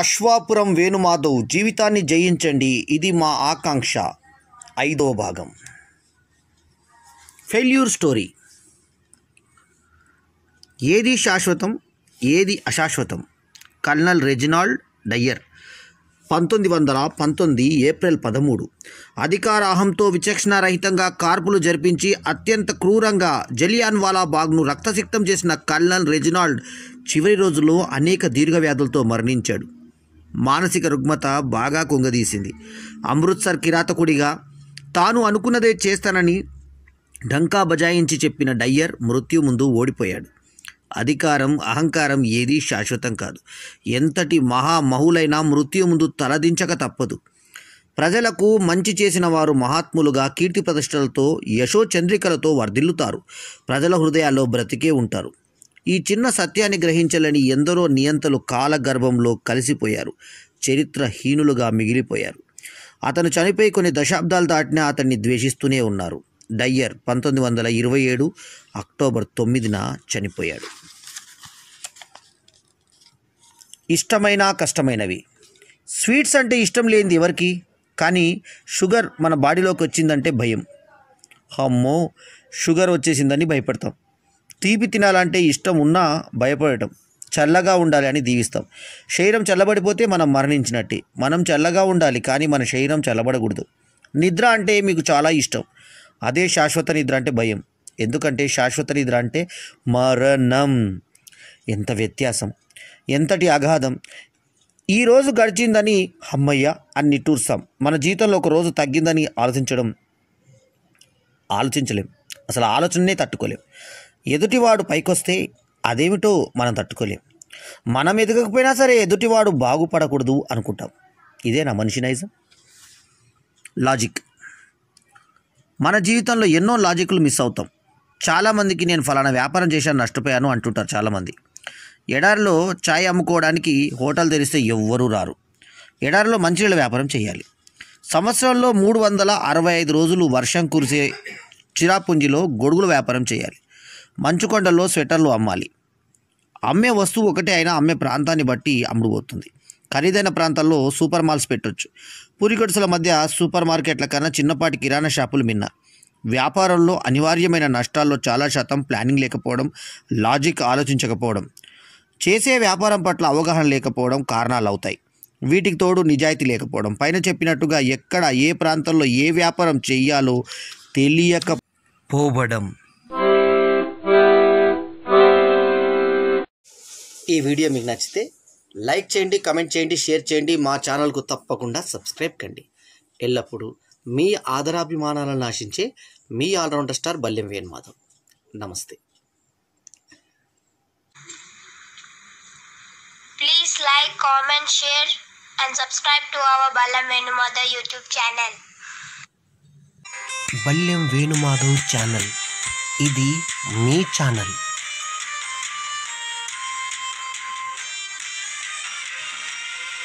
అశ్వాపురం వేణుమాధవ్ జీవితాన్ని జయించండి ఇది మా ఆకాంక్ష ఐదో భాగం ఫెయిల్యూర్ స్టోరీ ఏది శాశ్వతం ఏది అశాశ్వతం కల్నల్ రెజినాల్డ్ డయ్యర్ పంతొమ్మిది వందల పంతొమ్మిది ఏప్రిల్ పదమూడు అధికారాహంతో విచక్షణారహితంగా కార్పులు జరిపించి అత్యంత క్రూరంగా జలియాన్వాలా బాగ్ను రక్తసిక్తం చేసిన కల్నల్ రెజినాల్డ్ చివరి రోజుల్లో అనేక దీర్ఘవ్యాధులతో మరణించాడు మానసిక రుగ్మత బాగా కుంగదీసింది అమృత్సర్ కిరాతకుడిగా తాను అనుకున్నదే చేస్తానని ఢంకా బజాయించి చెప్పిన డయ్యర్ మృత్యు ముందు ఓడిపోయాడు అధికారం అహంకారం ఏదీ శాశ్వతం కాదు ఎంతటి మహామహులైనా మృత్యు ముందు తలదించక తప్పదు ప్రజలకు మంచి చేసిన వారు మహాత్ములుగా కీర్తి ప్రతిష్టలతో యశోచంద్రికలతో వర్ధిల్లుతారు ప్రజల హృదయాల్లో బ్రతికే ఉంటారు ఈ చిన్న సత్యాన్ని గ్రహించలేని ఎందరో నియంతలు కాలగర్భంలో కలిసిపోయారు చరిత్రహీనులుగా మిగిలిపోయారు అతను చనిపోయి కొన్ని దశాబ్దాలు దాటినా అతన్ని ద్వేషిస్తూనే ఉన్నారు డయ్యర్ పంతొమ్మిది వందల ఇరవై ఏడు అక్టోబర్ తొమ్మిదిన చనిపోయాడు ఇష్టమైన కష్టమైనవి స్వీట్స్ అంటే ఇష్టం లేనిది ఎవరికి కానీ షుగర్ మన బాడీలోకి వచ్చిందంటే భయం అమ్మో షుగర్ వచ్చేసిందని భయపడతాం తీపి తినాలంటే ఇష్టం ఉన్నా భయపడటం చల్లగా ఉండాలి అని దీవిస్తాం శరీరం చల్లబడిపోతే మనం మరణించినట్టే మనం చల్లగా ఉండాలి కానీ మన శరీరం చల్లబడకూడదు నిద్ర అంటే మీకు చాలా ఇష్టం అదే శాశ్వత నిద్ర అంటే భయం ఎందుకంటే శాశ్వత నిద్ర అంటే మరణం ఎంత వ్యత్యాసం ఎంతటి అగాధం ఈరోజు గడిచిందని అమ్మయ్య అని టూర్స్తాం మన జీవితంలో ఒక రోజు తగ్గిందని ఆలోచించడం ఆలోచించలేం అసలు ఆలోచననే తట్టుకోలేం ఎదుటివాడు పైకొస్తే అదేమిటో మనం తట్టుకోలేం మనం ఎదగకపోయినా సరే ఎదుటివాడు బాగుపడకూడదు అనుకుంటాం ఇదే నా మనిషి నైజం లాజిక్ మన జీవితంలో ఎన్నో లాజిక్లు మిస్ అవుతాం చాలామందికి నేను ఫలానా వ్యాపారం చేశాను నష్టపోయాను అంటుంటారు చాలామంది ఎడారిలో ఛాయ్ అమ్ముకోవడానికి హోటల్ తెరిస్తే ఎవ్వరూ రారు ఎడారిలో మంచినీళ్ళ వ్యాపారం చేయాలి సంవత్సరంలో మూడు వందల అరవై ఐదు రోజులు వర్షం కురిసే చిరాపుంజిలో గొడుగుల వ్యాపారం చేయాలి మంచుకొండల్లో స్వెటర్లు అమ్మాలి అమ్మే వస్తువు ఒకటే అయినా అమ్మే ప్రాంతాన్ని బట్టి అమ్ముడుపోతుంది ఖరీదైన ప్రాంతాల్లో సూపర్ మాల్స్ పెట్టొచ్చు పూరికొడుసుల మధ్య సూపర్ మార్కెట్ల కన్నా చిన్నపాటి కిరాణా షాపులు మిన్న వ్యాపారంలో అనివార్యమైన నష్టాల్లో చాలా శాతం ప్లానింగ్ లేకపోవడం లాజిక్ ఆలోచించకపోవడం చేసే వ్యాపారం పట్ల అవగాహన లేకపోవడం కారణాలు అవుతాయి వీటికి తోడు నిజాయితీ లేకపోవడం పైన చెప్పినట్టుగా ఎక్కడ ఏ ప్రాంతంలో ఏ వ్యాపారం చేయాలో తెలియకపోవడం ఈ వీడియో మీకు నచ్చితే లైక్ చేయండి కమెంట్ చేయండి షేర్ చేయండి మా ఛానల్కు తప్పకుండా సబ్స్క్రైబ్ కండి ఎల్లప్పుడూ మీ ఆదరాభిమానాలను ఆశించే మీ ఆల్రౌండర్ స్టార్ బల్యం వేణుమాధవ్ నమస్తే Please like, comment, share and subscribe to our Ballam Venumadhav YouTube channel Balyam Venumadhav channel ఇది మీ ఛానల్